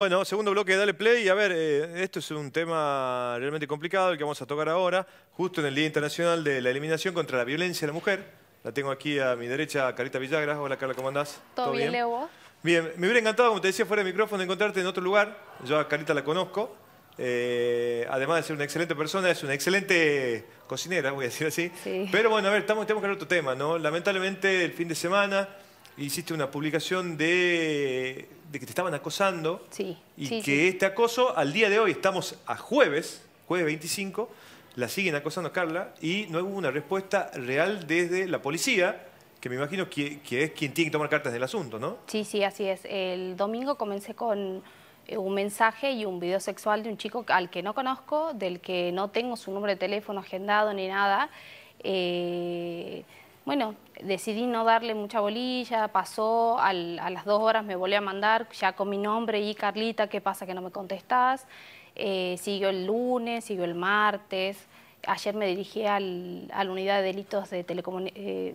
Bueno, segundo bloque Dale Play. Y a ver, eh, esto es un tema realmente complicado, el que vamos a tocar ahora, justo en el Día Internacional de la Eliminación contra la Violencia de la Mujer. La tengo aquí a mi derecha, Carita Villagra. Hola, Carla, ¿cómo andás? ¿Todo, bien, Leo? Bien, me hubiera encantado, como te decía fuera de micrófono, encontrarte en otro lugar. Yo a Carita la conozco. Eh, además de ser una excelente persona, es una excelente cocinera, voy a decir así. Pero bueno, a ver, estamos, tenemos que hablar otro tema, ¿no? Lamentablemente, el fin de semana hiciste una publicación de de que te estaban acosando y que este acoso, al día de hoy, estamos a jueves, jueves 25, la siguen acosando Carla y no hubo una respuesta real desde la policía, que me imagino que, que es quien tiene que tomar cartas del asunto, ¿no? Sí, sí, así es. El domingo comencé con eh, un mensaje y un video sexual de un chico al que no conozco, del que no tengo su número de teléfono agendado ni nada. Eh, bueno, decidí no darle mucha bolilla, pasó, a las dos horas me volvió a mandar, ya con mi nombre y Carlita, ¿qué pasa que no me contestás? Eh, siguió el lunes, siguió el martes. Ayer me dirigí al, a la unidad de delitos de eh,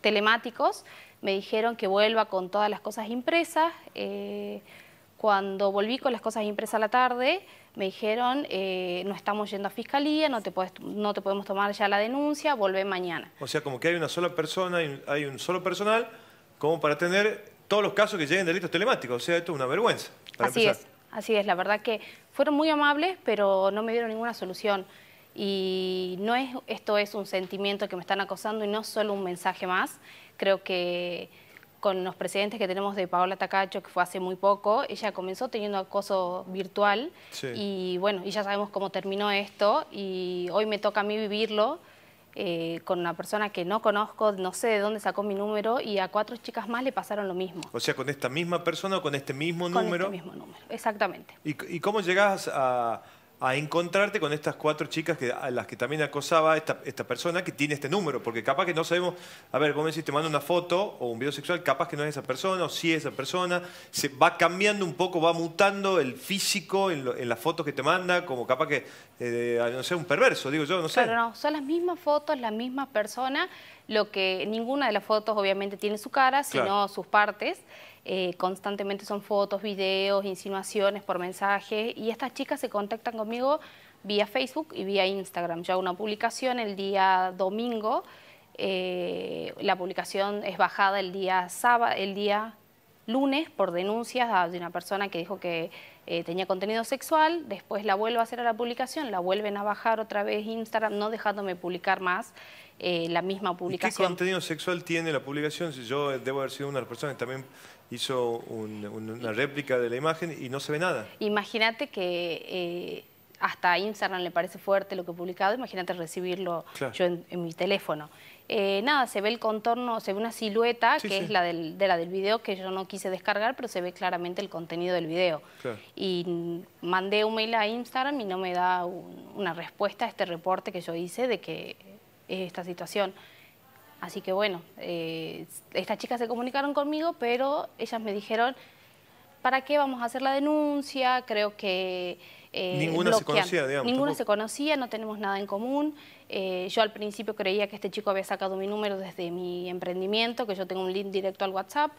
telemáticos. Me dijeron que vuelva con todas las cosas impresas. Eh, cuando volví con las cosas impresas a la tarde, me dijeron, eh, no estamos yendo a fiscalía, no te, puedes no te podemos tomar ya la denuncia, volvé mañana. O sea, como que hay una sola persona, hay un solo personal, como para tener todos los casos que lleguen delitos telemáticos. O sea, esto es una vergüenza. así es, así es. La verdad que fueron muy amables, pero no me dieron ninguna solución. Y no es, esto es un sentimiento que me están acosando y no solo un mensaje más. Creo que con los presidentes que tenemos de Paola Tacacho, que fue hace muy poco, ella comenzó teniendo acoso virtual y bueno, y ya sabemos cómo terminó esto y hoy me toca a mí vivirlo eh, con una persona que no conozco, no sé de dónde sacó mi número y a cuatro chicas más le pasaron lo mismo. O sea, con esta misma persona o con este mismo número. Con este mismo número, exactamente. ¿Y, y cómo llegas a a encontrarte con estas cuatro chicas que, a las que también acosaba esta, persona que tiene este número, porque capaz que no sabemos, a ver, vos me decís, te mando una foto o un video sexual, capaz que no es esa persona o sí es esa persona, se va cambiando un poco, va mutando el físico en, las fotos que te manda, como capaz que, eh, no sé, un perverso, digo yo, no sé. Pero no, son las mismas fotos, la misma persona, lo que ninguna de las fotos obviamente tiene su cara, sino sus partes. Eh, constantemente son fotos, videos, insinuaciones por mensaje y estas chicas se contactan conmigo vía Facebook y vía Instagram. Yo hago una publicación el día domingo, eh, la publicación es bajada el día sábado, el día lunes por denuncias de una persona que dijo que eh, tenía contenido sexual, después la vuelvo a hacer a la publicación, la vuelven a bajar otra vez Instagram, no dejándome publicar más la misma publicación. ¿Qué contenido sexual tiene la publicación? Si yo debo haber sido una de las personas que también hizo una réplica de la imagen y no se ve nada. Imagínate que eh, hasta Instagram le parece fuerte lo que he publicado, imagínate recibirlo yo en, mi teléfono. Eh, nada, se ve el contorno, se ve una silueta que es la del, de la del video que yo no quise descargar, pero se ve claramente el contenido del video. Y mandé un mail a Instagram y no me da una respuesta a este reporte que yo hice de que es esta situación. Así que bueno, eh, estas chicas se comunicaron conmigo, pero ellas me dijeron, ¿para qué vamos a hacer la denuncia? Creo que... Eh, ninguno se conocía, digamos. Ninguna se conocía, no tenemos nada en común. Eh, yo al principio creía que este chico había sacado mi número desde mi emprendimiento, que yo tengo un link directo al WhatsApp.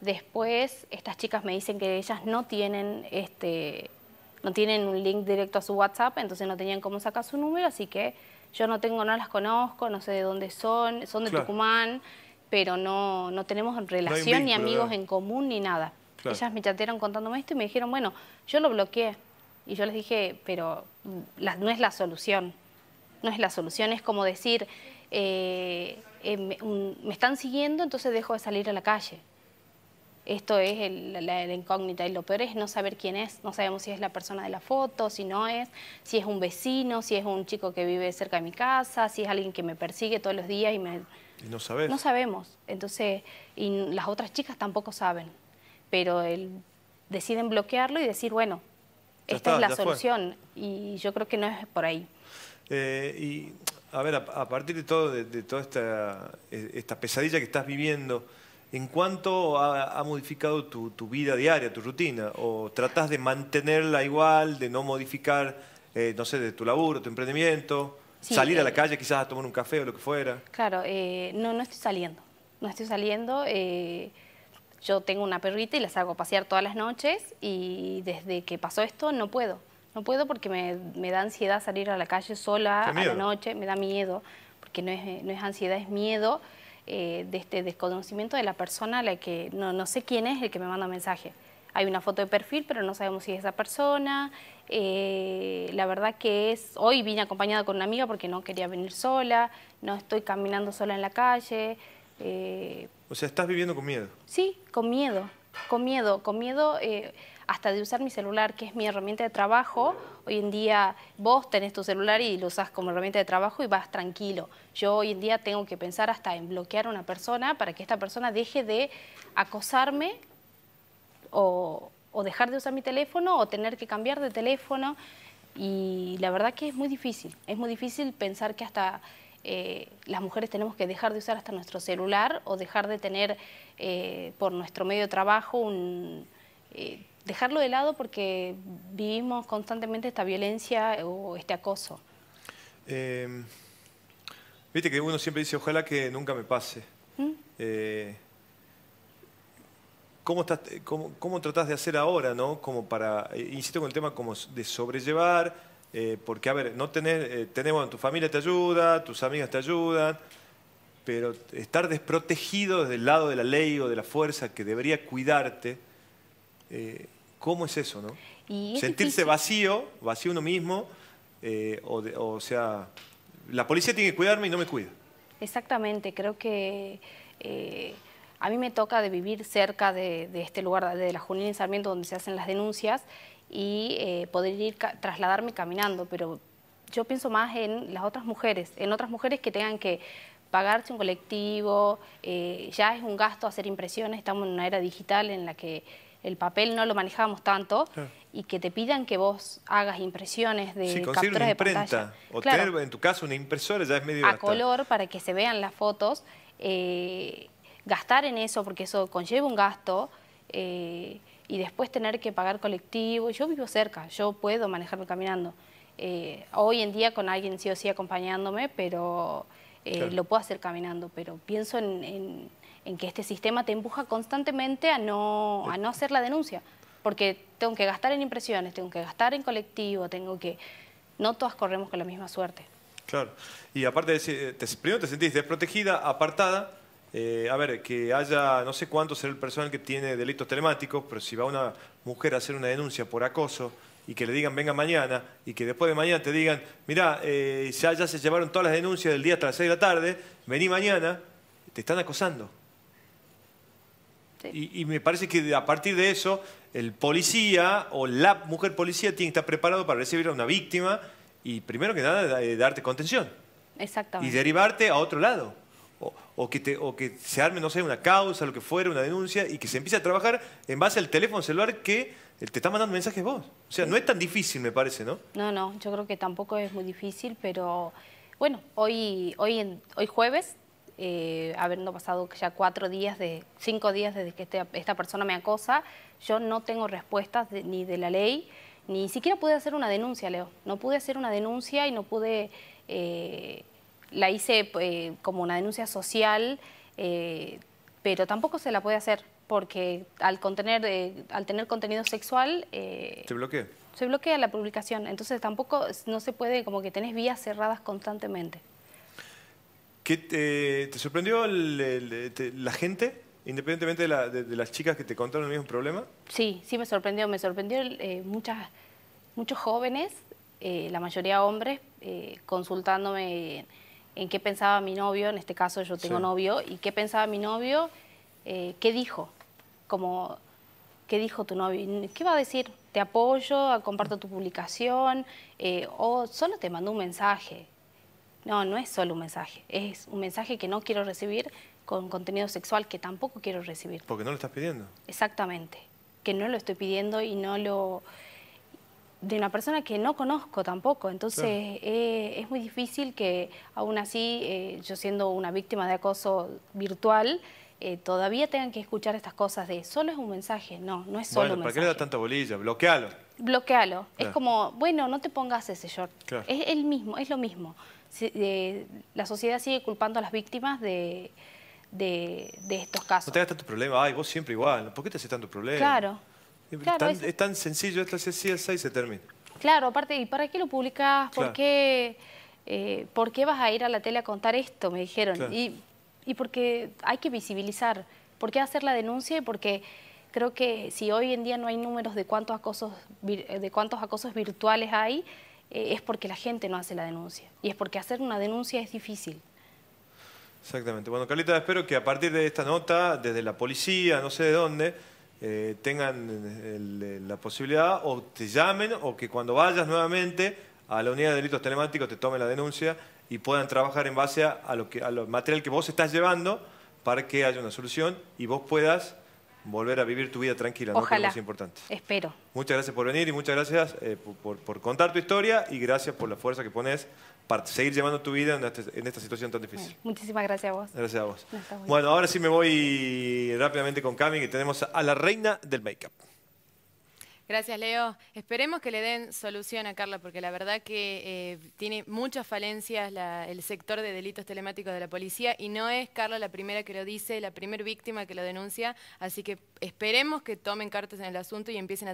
Después, estas chicas me dicen que ellas no tienen este, no tienen un link directo a su WhatsApp, entonces no tenían cómo sacar su número, así que yo no tengo, no las conozco, no sé de dónde son, son de Tucumán, pero no, tenemos relación ni amigos en común ni nada. Ellas me chatearon contándome esto y me dijeron, bueno, yo lo bloqueé. Y yo les dije, pero mm, no es la solución. No es la solución, es como decir, eh, eh, mm, me están siguiendo, entonces dejo de salir a la calle esto es la, incógnita y lo peor es no saber quién es, no sabemos si es la persona de la foto, si no es, si es un vecino, si es un chico que vive cerca de mi casa, si es alguien que me persigue todos los días y me... no No sabemos, entonces, y las otras chicas tampoco saben, pero deciden bloquearlo y decir, bueno, esta es la solución y yo creo que no es por ahí. Eh, y a ver, a, partir de todo, toda esta, e, esta pesadilla que estás viviendo, ¿En cuánto ha, modificado tu, vida diaria, tu rutina? ¿O tratas de mantenerla igual, de no modificar, eh, no sé, de tu laburo, tu emprendimiento? ¿Salir a eh, la calle quizás a tomar un café o lo que fuera? Claro, eh, no, no estoy saliendo. No estoy saliendo. yo tengo una perrita y la salgo a pasear todas las noches y desde que pasó esto no puedo. No puedo porque me, da ansiedad salir a la calle sola a la noche, me da miedo, porque no es ansiedad, es miedo. Eh, de este desconocimiento de la persona, la que no, sé quién es el que me manda mensaje. Hay una foto de perfil, pero no sabemos si es esa persona. Eh, la verdad que es, hoy vine acompañada con una amiga porque no quería venir sola, no estoy caminando sola en la calle. Eh, o sea, estás viviendo con miedo. Sí, con miedo, con miedo, con miedo hasta de usar mi celular, que es mi herramienta de trabajo. Hoy en día vos tenés tu celular y lo usás como herramienta de trabajo y vas tranquilo. Yo hoy en día tengo que pensar hasta en bloquear a una persona para que esta persona deje de acosarme o, dejar de usar mi teléfono o tener que cambiar de teléfono. Y la verdad que es muy difícil, es muy difícil pensar que hasta eh, las mujeres tenemos que dejar de usar hasta nuestro celular o dejar de tener eh, por nuestro medio de trabajo un, dejarlo de lado porque vivimos constantemente esta violencia eh, o este acoso. Em, viste que uno siempre dice, ojalá que nunca me pase. ¿Mm? Eh, ¿cómo, estás, eh, cómo, ¿Cómo tratás de hacer ahora, no? Como para, insisto con el tema como de sobrellevar, porque a ver, no tener, tenemos, tu familia te ayuda, tus amigas te ayudan, pero estar desprotegido desde el lado de la ley o de la fuerza que debería cuidarte, ¿Cómo es eso, no? Sentirse vacío, vacío uno mismo, eh, o, sea, la policía tiene que cuidarme y no me cuida. Exactamente, creo que eh, a mí me toca de vivir cerca de, este lugar, de la Junín de Sarmiento, donde se hacen las denuncias, y eh, poder ir trasladarme caminando, pero yo pienso más en las otras mujeres, en otras mujeres que tengan que pagarse un colectivo, ya es un gasto hacer impresiones, estamos en una era digital en la que el papel no lo manejábamos tanto y que te pidan que vos hagas impresiones de sí, capturas una de imprenta, pantalla. O tener, en tu caso, una impresora ya es medio... A color para que se vean las fotos. Eh, gastar en eso, porque eso conlleva un gasto. Eh, y después tener que pagar colectivo. Yo vivo cerca, yo puedo manejarme caminando. Eh, hoy en día con alguien sí o sí acompañándome, pero lo puedo hacer caminando. Pero pienso en en que este sistema te empuja constantemente a no, a no hacer la denuncia, porque tengo que gastar en impresiones, tengo que gastar en colectivo, tengo que... No todas corremos con la misma suerte. Claro, y aparte, de, eh, te, primero te sentís desprotegida, apartada, eh, a ver, que haya, no sé cuánto ser el personal que tiene delitos telemáticos, pero si va una mujer a hacer una denuncia por acoso y que le digan venga mañana y que después de mañana te digan, mirá, eh, ya, ya se llevaron todas las denuncias del día hasta las 6 de la tarde, vení mañana, te están acosando. Y, me parece que a partir de eso, el policía o la mujer policía tiene que estar preparado para recibir a una víctima y primero que nada eh, darte contención. Exactamente. Y derivarte a otro lado. O, que o que se arme, no sé, una causa, lo que fuera, una denuncia, y que se empiece a trabajar en base al teléfono celular que eh, te está mandando mensajes vos. O sea, no es tan difícil, me parece, ¿no? No, no, yo creo que tampoco es muy difícil, pero bueno, hoy, hoy, hoy jueves eh, habiendo pasado ya cuatro días, de cinco días desde que este, esta persona me acosa, yo no tengo respuestas ni de la ley, ni siquiera pude hacer una denuncia, Leo. No pude hacer una denuncia y no pude, eh, la hice eh, como una denuncia social, pero tampoco se la puede hacer porque al, contener, al tener contenido sexual... ¿Se bloquea? Se bloquea la publicación, entonces tampoco no se puede, como que tenés vías cerradas constantemente te, sorprendió la gente, independientemente de, las chicas que te contaron el mismo problema? Sí, sí me sorprendió. Me sorprendió eh, muchos jóvenes, eh, la mayoría hombres, eh, consultándome en, qué pensaba mi novio. En este caso yo tengo novio. ¿Y qué pensaba mi novio? ¿Qué dijo? Como, ¿qué dijo tu novio? ¿Qué va a decir? te apoyo, comparto tu publicación, o solo te mandó un mensaje. No, no es solo un mensaje, es un mensaje que no quiero recibir con contenido sexual que tampoco quiero recibir. Porque no lo estás pidiendo. Exactamente, que no lo estoy pidiendo y no lo... de una persona que no conozco tampoco, entonces eh, es muy difícil que aún así eh, yo siendo una víctima de acoso virtual... Eh, todavía tengan que escuchar estas cosas de solo es un mensaje. No, no es solo un mensaje. ¿Para qué le da tanta bolilla? Bloquealo. Bloquealo. Es como, bueno, no te pongas ese short. Es el mismo, es lo mismo la sociedad sigue culpando a las víctimas de, de, estos casos. No te hagas tanto problema, ay, vos siempre igual, ¿por qué te haces tanto problema? Claro. Es, claro, tan, es... es tan sencillo, esto se y se termina. Claro, aparte, ¿y para qué lo publicás? ¿Por, qué, eh, ¿Por qué vas a ir a la tele a contar esto? Me dijeron. Y, y porque hay que visibilizar. ¿Por qué hacer la denuncia? Y porque creo que si hoy en día no hay números de cuántos acosos, de cuántos acosos virtuales hay, eh, es porque la gente no hace la denuncia. Y es porque hacer una denuncia es difícil. Exactamente. Bueno, Carlita, espero que a partir de esta nota, desde la policía, no sé de dónde, eh, tengan eh, la posibilidad o te llamen o que cuando vayas nuevamente a la unidad de delitos telemáticos te tomen la denuncia y puedan trabajar en base a, lo que, al material que vos estás llevando para que haya una solución y vos puedas volver a vivir tu vida tranquila, ¿no? es lo más importante. Espero. Muchas gracias por venir y muchas gracias eh, por, contar tu historia y gracias por la fuerza que pones para seguir llevando tu vida en, este, esta situación tan difícil. muchísimas gracias a vos. Gracias a vos. Bueno, ahora sí me voy rápidamente con Cami, que tenemos a la reina del make-up. Gracias, Leo. Esperemos que le den solución a Carla, porque la verdad que eh, tiene muchas falencias el sector de delitos telemáticos de la policía y no es Carla la primera que lo dice, la primera víctima que lo denuncia, así que esperemos que tomen cartas en el asunto y empiecen a